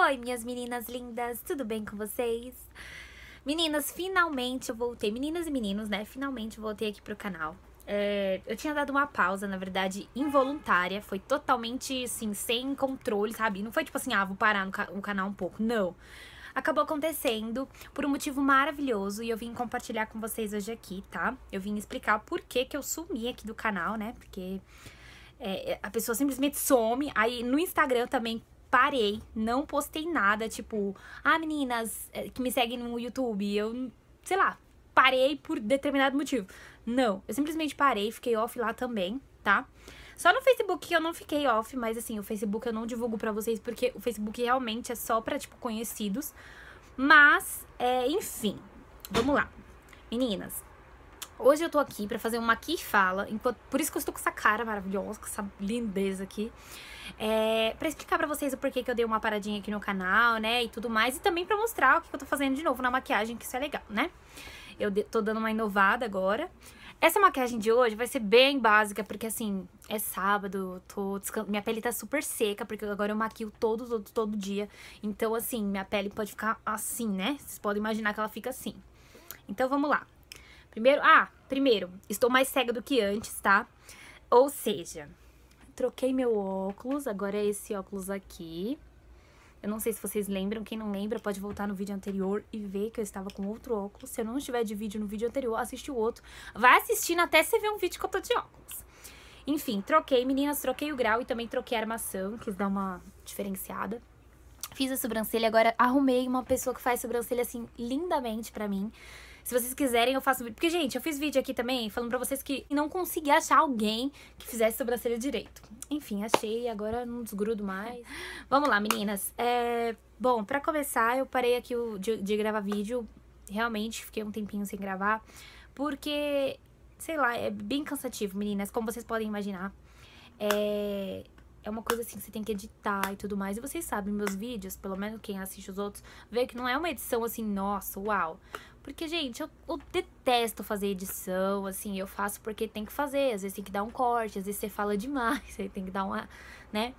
Oi, minhas meninas lindas, tudo bem com vocês? Meninas, finalmente eu voltei. Meninas e meninos, né? Finalmente eu voltei aqui pro canal. É, eu tinha dado uma pausa, na verdade, involuntária. Foi totalmente, assim, sem controle, sabe? Não foi tipo assim, ah, vou parar no, ca canal um pouco. Não. Acabou acontecendo por um motivo maravilhoso e eu vim compartilhar com vocês hoje aqui, tá? Eu vim explicar por que que eu sumi aqui do canal, né? Porque é, a pessoa simplesmente some. Aí no Instagram também parei, não postei nada, tipo, ah, meninas eh, que me seguem no YouTube, eu, sei lá, parei por determinado motivo. Não, eu simplesmente parei, fiquei off lá também, tá? Só no Facebook eu não fiquei off, mas assim, o Facebook eu não divulgo para vocês porque o Facebook realmente é só pra, tipo, conhecidos. Mas, é, enfim, vamos lá. Meninas, Hoje eu tô aqui para fazer uma aqui fala, enquanto, por isso que eu estou com essa cara maravilhosa, com essa lindeza aqui. É, para explicar para vocês o porquê que eu dei uma paradinha aqui no canal, né, e tudo mais, e também para mostrar o que eu tô fazendo de novo na maquiagem, que isso é legal, né? Eu tô dando uma inovada agora. Essa maquiagem de hoje vai ser bem básica, porque assim, é sábado, tô minha pele tá super seca, porque agora eu maquio todo, todo, todo dia. Então, assim, minha pele pode ficar assim, né? Vocês podem imaginar que ela fica assim. Então, vamos lá. Primeiro, ah, Primeiro, estou mais cega do que antes, tá? Ou seja, troquei meu óculos, agora é esse óculos aqui. Eu não sei se vocês lembram, quem não lembra pode voltar no vídeo anterior e ver que eu estava com outro óculos. Se eu não estiver de vídeo no vídeo anterior, assiste o outro. Vai assistindo até você ver um vídeo que eu tô de óculos. Enfim, troquei, meninas, troquei o grau e também troquei a armação, quis dar uma diferenciada. Fiz a sobrancelha, agora arrumei uma pessoa que faz sobrancelha, assim, lindamente pra mim. Se vocês quiserem, eu faço vídeo. Porque, gente, eu fiz vídeo aqui também falando pra vocês que não consegui achar alguém que fizesse sobrancelha direito. Enfim, achei, agora não desgrudo mais. Vamos lá, meninas. É... Bom, pra começar, eu parei aqui o... de, de gravar vídeo. Realmente, fiquei um tempinho sem gravar. Porque, sei lá, é bem cansativo, meninas, como vocês podem imaginar. É é uma coisa assim que você tem que editar e tudo mais. E vocês sabem, meus vídeos, pelo menos quem assiste os outros, vê que não é uma edição assim, nossa, uau. Porque, gente, eu, eu, detesto fazer edição, assim, eu faço porque tem que fazer, às vezes tem que dar um corte, às vezes você fala demais, aí tem que dar uma, né?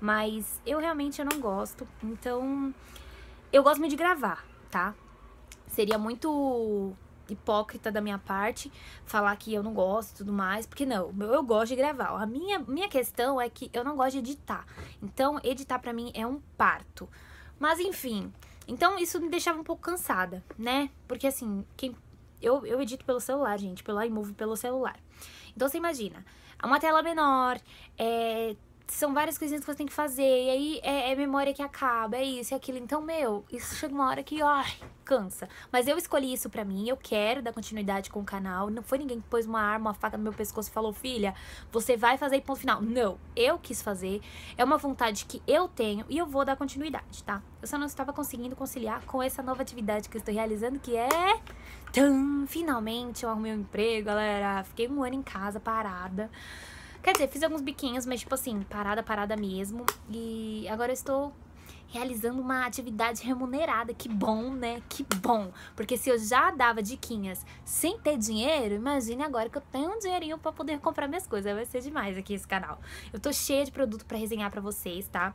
Mas eu realmente eu não gosto, então eu gosto muito de gravar, tá? Seria muito hipócrita da minha parte falar que eu não gosto e tudo mais, porque não, eu gosto de gravar. A minha, minha questão é que eu não gosto de editar. Então, editar para mim é um parto. Mas enfim, então isso me deixava um pouco cansada, né? Porque assim, quem eu, eu edito pelo celular, gente, pelo iMovie pelo celular. Então você imagina, é uma tela menor, é, são várias coisinhas que você tem que fazer, e aí é, é memória que acaba, é isso, é aquilo. Então, meu, isso chega uma hora que, ó, cansa. Mas eu escolhi isso pra mim, eu quero dar continuidade com o canal. Não foi ninguém que pôs uma arma, uma faca no meu pescoço e falou, filha, você vai fazer e ponto final. Não, eu quis fazer, é uma vontade que eu tenho e eu vou dar continuidade, tá? Eu só não estava conseguindo conciliar com essa nova atividade que eu estou realizando, que é. Tum, finalmente eu arrumei um emprego, galera. Fiquei um ano em casa parada. Quer dizer, fiz alguns biquinhos, mas tipo assim, parada, parada mesmo. E agora eu estou realizando uma atividade remunerada. Que bom, né? Que bom. Porque se eu já dava diquinhas sem ter dinheiro, imagine agora que eu tenho um dinheirinho para poder comprar minhas coisas. Vai ser demais aqui esse canal. Eu tô cheia de produto para resenhar para vocês, tá?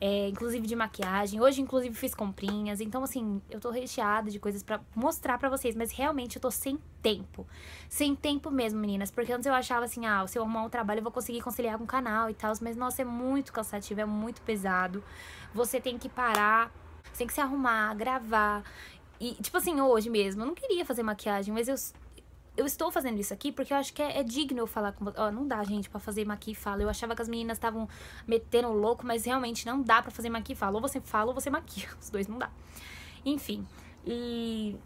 é, inclusive de maquiagem. Hoje, inclusive, fiz comprinhas. Então, assim, eu tô recheada de coisas para mostrar para vocês, mas realmente eu tô sem tempo. Sem tempo mesmo, meninas, porque antes eu achava assim, ah, se eu arrumar um trabalho eu vou conseguir conciliar com o canal e tal, mas nossa, é muito cansativo, é muito pesado. Você tem que parar, você tem que se arrumar, gravar. E, tipo assim, hoje mesmo, eu não queria fazer maquiagem, mas eu eu estou fazendo isso aqui porque eu acho que é, é digno eu falar com você. Ó, não dá, gente, para fazer maqui e fala. Eu achava que as meninas estavam metendo louco, mas realmente não dá para fazer maqui e fala. Ou você fala ou você maquia. Os dois não dá. Enfim, e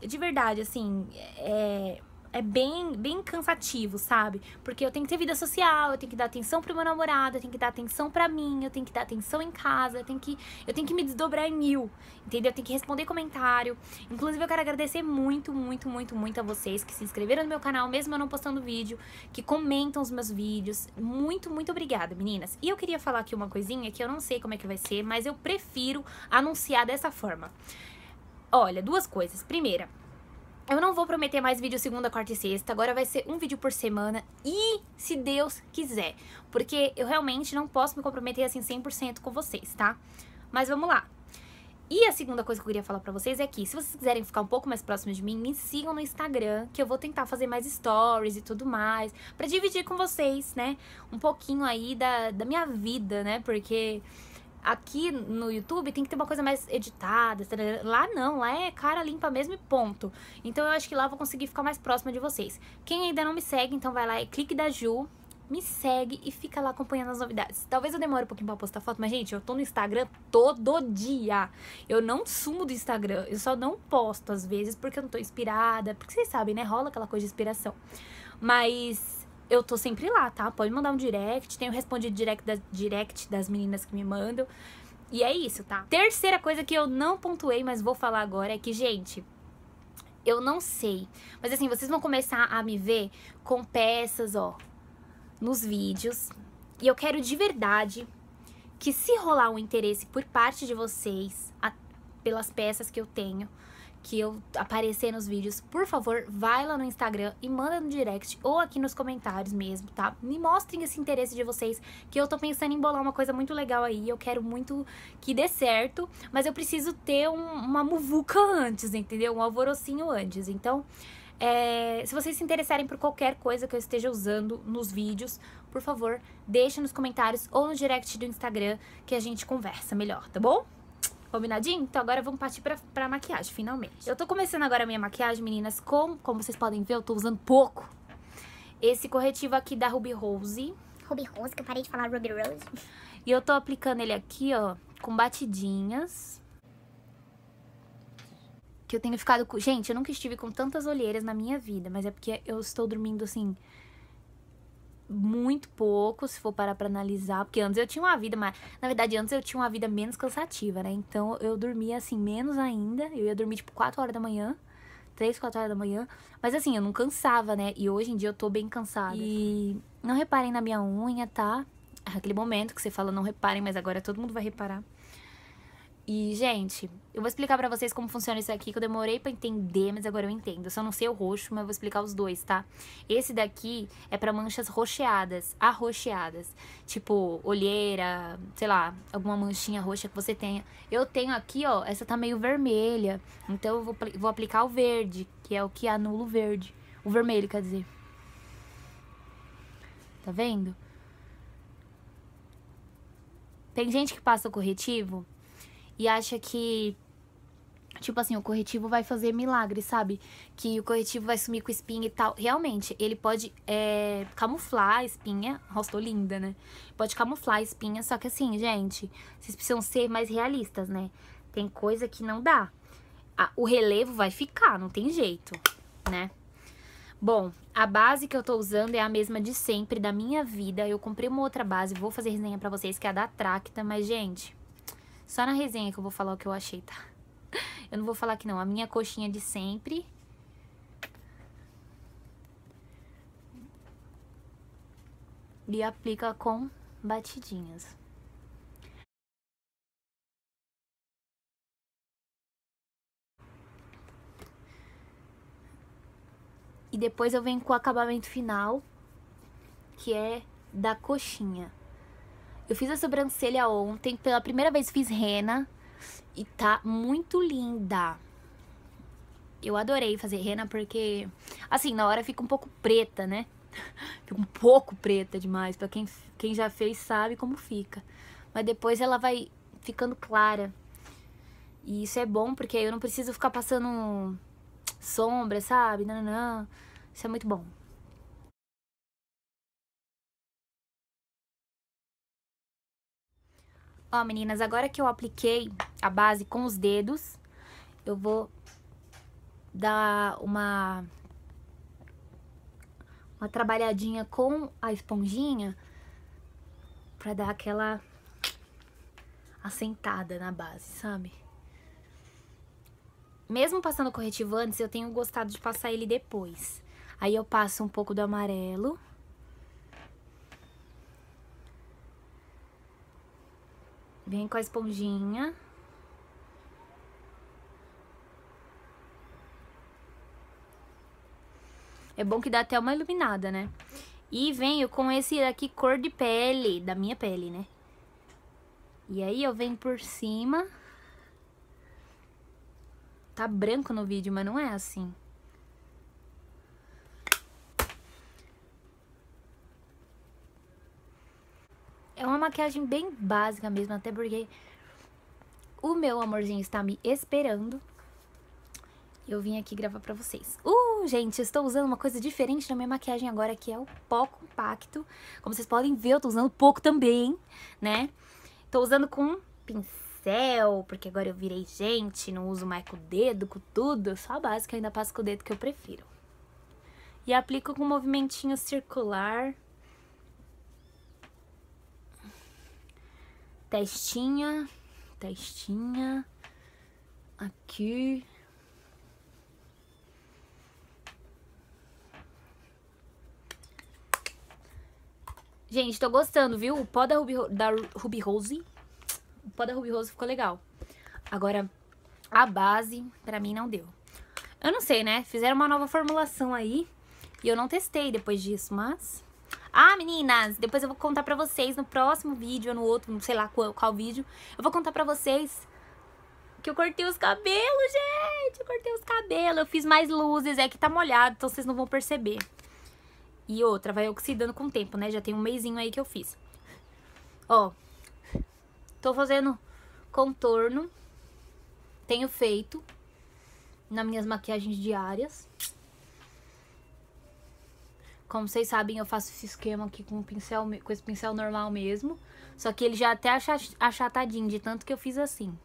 de verdade, assim, é, é bem, bem cansativo, sabe? Porque eu tenho que ter vida social, eu tenho que dar atenção pro meu namorado, eu tenho que dar atenção pra mim, eu tenho que dar atenção em casa, eu tenho que, eu tenho que me desdobrar em mil, entendeu? Eu tenho que responder comentário. Inclusive, eu quero agradecer muito, muito, muito, muito a vocês que se inscreveram no meu canal, mesmo eu não postando vídeo, que comentam os meus vídeos. Muito, muito obrigada, meninas. E eu queria falar aqui uma coisinha que eu não sei como é que vai ser, mas eu prefiro anunciar dessa forma. Olha, duas coisas. Primeira, eu não vou prometer mais vídeo segunda, quarta e sexta, agora vai ser um vídeo por semana e se Deus quiser, porque eu realmente não posso me comprometer assim 100% com vocês, tá? Mas vamos lá. E a segunda coisa que eu queria falar pra vocês é que, se vocês quiserem ficar um pouco mais próximos de mim, me sigam no Instagram, que eu vou tentar fazer mais stories e tudo mais, pra dividir com vocês, né, um pouquinho aí da, da minha vida, né, porque aqui no YouTube tem que ter uma coisa mais editada. Lá não, lá é cara limpa mesmo e ponto. Então eu acho que lá eu vou conseguir ficar mais próxima de vocês. Quem ainda não me segue, então vai lá e clique da Ju, me segue e fica lá acompanhando as novidades. Talvez eu demore um pouquinho pra postar foto, mas, gente, eu tô no Instagram todo dia. Eu não sumo do Instagram, eu só não posto às vezes porque eu não tô inspirada, porque vocês sabem, né? Rola aquela coisa de inspiração. Mas eu tô sempre lá, tá? Pode mandar um direct, tenho respondido direct das, direct das meninas que me mandam. E é isso, tá? Terceira coisa que eu não pontuei, mas vou falar agora é que, gente, eu não sei. Mas assim, vocês vão começar a me ver com peças, ó, nos vídeos. E eu quero de verdade que se rolar um interesse por parte de vocês a, pelas peças que eu tenho, que eu aparecer nos vídeos, por favor, vai lá no Instagram e manda no direct ou aqui nos comentários mesmo, tá? Me mostrem esse interesse de vocês, que eu tô pensando em bolar uma coisa muito legal aí, eu quero muito que dê certo, mas eu preciso ter um, uma muvuca antes, entendeu? Um alvorocinho antes, então... É, se vocês se interessarem por qualquer coisa que eu esteja usando nos vídeos, por favor, deixa nos comentários ou no direct do Instagram que a gente conversa melhor, tá bom? Combinadinho? Então agora vamos partir pra, pra maquiagem, finalmente. Eu tô começando agora a minha maquiagem, meninas, com... Como vocês podem ver, eu tô usando pouco. Esse corretivo aqui da Ruby Rose. Ruby Rose, que eu parei de falar Ruby Rose. E eu tô aplicando ele aqui, ó, com batidinhas. Que eu tenho ficado... Com... Gente, eu nunca estive com tantas olheiras na minha vida, mas é porque eu estou dormindo, assim muito pouco, se for parar pra analisar, porque antes eu tinha uma vida, mas na verdade antes eu tinha uma vida menos cansativa, né? Então eu dormia assim, menos ainda. Eu ia dormir tipo 4 horas da manhã, 3, 4 horas da manhã. Mas assim, eu não cansava, né? E hoje em dia eu tô bem cansada. E não reparem na minha unha, tá? Aquele momento que você fala, não reparem, mas agora todo mundo vai reparar. E, gente, eu vou explicar para vocês como funciona isso aqui, que eu demorei para entender, mas agora eu entendo. Eu só não sei o roxo, mas eu vou explicar os dois, tá? Esse daqui é para manchas roxeadas, arroxeadas. Tipo, olheira, sei lá, alguma manchinha roxa que você tenha. Eu tenho aqui, ó, essa tá meio vermelha. Então eu vou, vou aplicar o verde, que é o que anula o verde. O vermelho, quer dizer. Tá vendo? Tem gente que passa o corretivo e acha que Tipo assim, o corretivo vai fazer milagre, sabe? Que o corretivo vai sumir com espinha e tal. Realmente, ele pode é, camuflar a espinha. Rostou linda, né? Pode camuflar a espinha, só que assim, gente, vocês precisam ser mais realistas, né? Tem coisa que não dá. Ah, o relevo vai ficar, não tem jeito, né? Bom, a base que eu tô usando é a mesma de sempre, da minha vida. Eu comprei uma outra base, vou fazer resenha pra vocês, que é a da Tracta. Mas, gente, só na resenha que eu vou falar o que eu achei, tá? Eu não vou falar que não. A minha coxinha de sempre. E aplica com batidinhas. E depois eu venho com o acabamento final, que é da coxinha. Eu fiz a sobrancelha ontem, pela primeira vez fiz rena e tá muito linda. Eu adorei fazer rena porque, assim, na hora fica um pouco preta, né? Fica um pouco preta demais, pra quem, quem já fez sabe como fica. Mas depois ela vai ficando clara. E isso é bom porque eu não preciso ficar passando sombra, sabe? Não, não, não. Isso é muito bom. Ó, meninas, agora que eu apliquei a base com os dedos, eu vou dar uma, uma trabalhadinha com a esponjinha pra dar aquela assentada na base, sabe? Mesmo passando corretivo antes, eu tenho gostado de passar ele depois. Aí eu passo um pouco do amarelo... Vem com a esponjinha. É bom que dá até uma iluminada, né? E venho com esse daqui cor de pele, da minha pele, né? E aí eu venho por cima. Tá branco no vídeo, mas não é assim. É uma maquiagem bem básica mesmo, até porque o meu amorzinho está me esperando. Eu vim aqui gravar pra vocês. Uh, gente, estou usando uma coisa diferente na minha maquiagem agora, que é o pó compacto. Como vocês podem ver, eu tô usando pouco também, né? Tô usando com pincel, porque agora eu virei gente, não uso mais com o dedo, com tudo. Só a básica, ainda passo com o dedo que eu prefiro. E aplico com um movimentinho circular testinha, testinha, aqui. Gente, tô gostando, viu? O pó da Ruby, da Ruby Rose, o pó da Ruby Rose ficou legal. Agora, a base, pra mim, não deu. Eu não sei, né? Fizeram uma nova formulação aí e eu não testei depois disso, mas... Ah, meninas, depois eu vou contar pra vocês no próximo vídeo, ou no outro, não sei lá qual, qual vídeo. Eu vou contar pra vocês que eu cortei os cabelos, gente! Eu cortei os cabelos, eu fiz mais luzes, é que tá molhado, então vocês não vão perceber. E outra, vai oxidando com o tempo, né? Já tem um mêsinho aí que eu fiz. Ó, tô fazendo contorno, tenho feito nas minhas maquiagens diárias. Como vocês sabem, eu faço esse esquema aqui com, pincel, com esse pincel normal mesmo. Só que ele já até achatadinho, de tanto que eu fiz assim.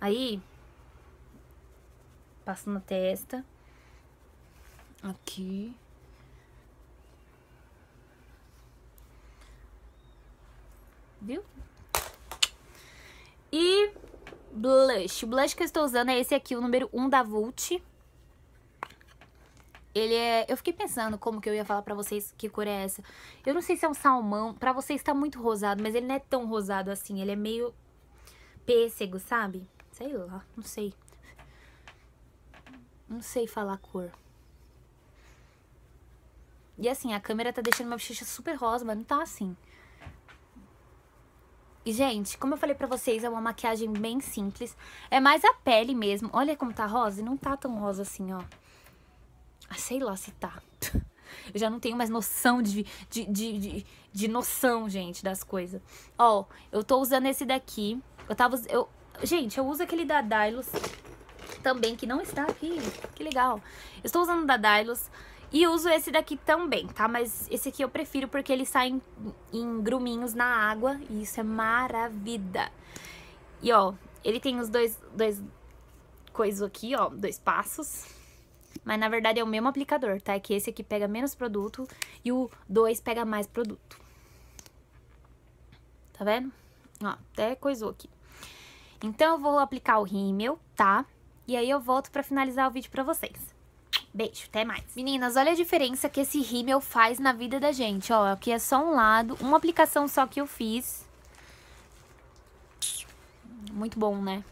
Aí, passo na testa. Aqui. Viu? E blush. O blush que eu estou usando é esse aqui, o número 1 da Vult. Ele é... Eu fiquei pensando como que eu ia falar pra vocês que cor é essa. Eu não sei se é um salmão. Pra vocês tá muito rosado, mas ele não é tão rosado assim. Ele é meio pêssego, sabe? Sei lá, não sei. Não sei falar a cor. E assim, a câmera tá deixando uma bochecha super rosa, mas não tá assim. E, gente, como eu falei pra vocês, é uma maquiagem bem simples. É mais a pele mesmo. Olha como tá rosa. E não tá tão rosa assim, ó. Ah, sei lá se tá. Eu já não tenho mais noção de, de, de, de, de noção, gente, das coisas. Ó, eu tô usando esse daqui. Eu tava... Eu, gente, eu uso aquele da Dylos também, que não está aqui. Que legal. Eu estou usando o da Dylos. E uso esse daqui também, tá? Mas esse aqui eu prefiro porque ele sai em, em gruminhos na água e isso é maravilha. E ó, ele tem os dois, dois coisas aqui, ó, dois passos. Mas na verdade é o mesmo aplicador, tá? É que esse aqui pega menos produto e o dois pega mais produto. Tá vendo? Ó, até coisou aqui. Então eu vou aplicar o rímel, tá? E aí eu volto pra finalizar o vídeo pra vocês. Beijo, até mais. Meninas, olha a diferença que esse rímel faz na vida da gente. Ó, aqui é só um lado, uma aplicação só que eu fiz. Muito bom, né?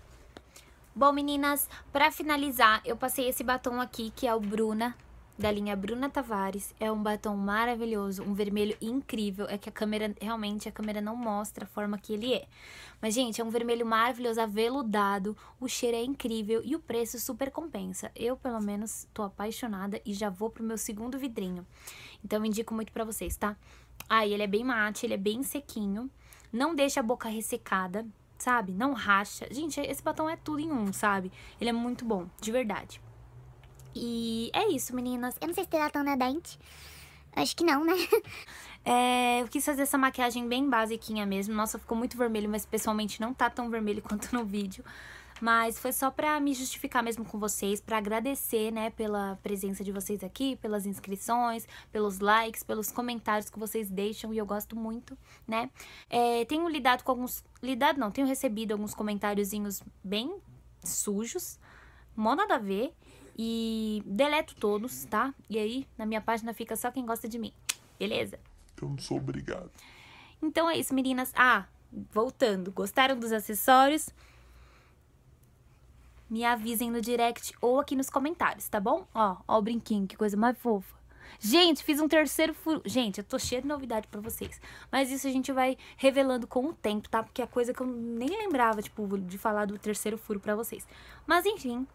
Bom, meninas, pra finalizar, eu passei esse batom aqui, que é o Bruna da linha Bruna Tavares. É um batom maravilhoso, um vermelho incrível. É que a câmera, realmente, a câmera não mostra a forma que ele é. Mas, gente, é um vermelho maravilhoso, aveludado, o cheiro é incrível e o preço super compensa. Eu, pelo menos, tô apaixonada e já vou pro meu segundo vidrinho. Então, indico muito pra vocês, tá? Ah, ele é bem mate, ele é bem sequinho. Não deixa a boca ressecada, sabe? Não racha. Gente, esse batom é tudo em um, sabe? Ele é muito bom, de verdade. E é isso, meninas. Eu não sei se terá tão dente. Acho que não, né? É, eu quis fazer essa maquiagem bem basiquinha mesmo. Nossa, ficou muito vermelho, mas pessoalmente não tá tão vermelho quanto no vídeo. Mas foi só pra me justificar mesmo com vocês, pra agradecer, né, pela presença de vocês aqui, pelas inscrições, pelos likes, pelos comentários que vocês deixam, e eu gosto muito, né. É, tenho lidado com alguns... Lidado não, tenho recebido alguns comentáriozinhos bem sujos, mó nada a ver, e deleto todos, tá? E aí, na minha página fica só quem gosta de mim, beleza? Eu não sou obrigado. Então é isso, meninas. Ah, voltando. Gostaram dos acessórios? Me avisem no direct ou aqui nos comentários, tá bom? Ó, ó o brinquinho, que coisa mais fofa. Gente, fiz um terceiro furo. Gente, eu tô cheia de novidade pra vocês. Mas isso a gente vai revelando com o tempo, tá? Porque é coisa que eu nem lembrava, tipo, de falar do terceiro furo pra vocês. Mas enfim,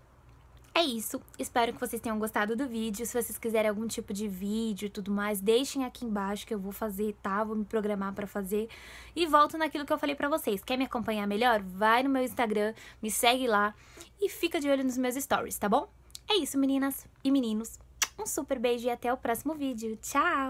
é isso, espero que vocês tenham gostado do vídeo. Se vocês quiserem algum tipo de vídeo e tudo mais, deixem aqui embaixo que eu vou fazer, tá? Vou me programar pra fazer. E volto naquilo que eu falei pra vocês. Quer me acompanhar melhor? Vai no meu Instagram, me segue lá e fica de olho nos meus stories, tá bom? É isso, meninas e meninos. Um super beijo e até o próximo vídeo. Tchau!